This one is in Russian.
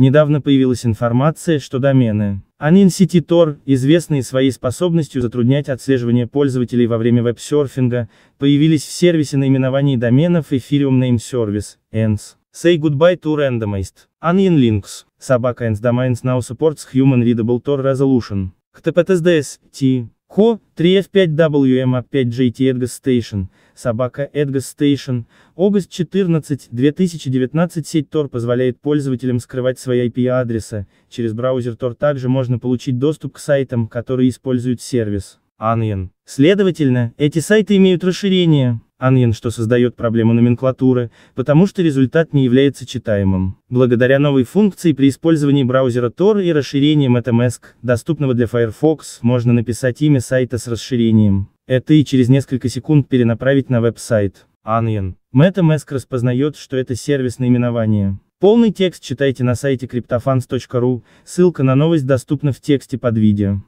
Недавно появилась информация, что домены Anin Tor, известные своей способностью затруднять отслеживание пользователей во время веб-серфинга, появились в сервисе наименований доменов Ethereum Name Service, ENS. Say goodbye to randomized. Onion links. Собака ENS domains now supports human readable Tor resolution. КТПТСДС, T. Хо, 3F5WM, 5GT Edgas Station, собака Edgas Station, August 14, 2019 Сеть Tor позволяет пользователям скрывать свои IP-адреса, через браузер Tor также можно получить доступ к сайтам, которые используют сервис Onion. Следовательно, эти сайты имеют расширение. Аньян, что создает проблему номенклатуры, потому что результат не является читаемым. Благодаря новой функции при использовании браузера Tor и расширением MetaMask, доступного для Firefox, можно написать имя сайта с расширением. Это и через несколько секунд перенаправить на веб-сайт. Onion. MetaMask распознает, что это сервис наименования. Полный текст читайте на сайте CryptoFans.ru, ссылка на новость доступна в тексте под видео.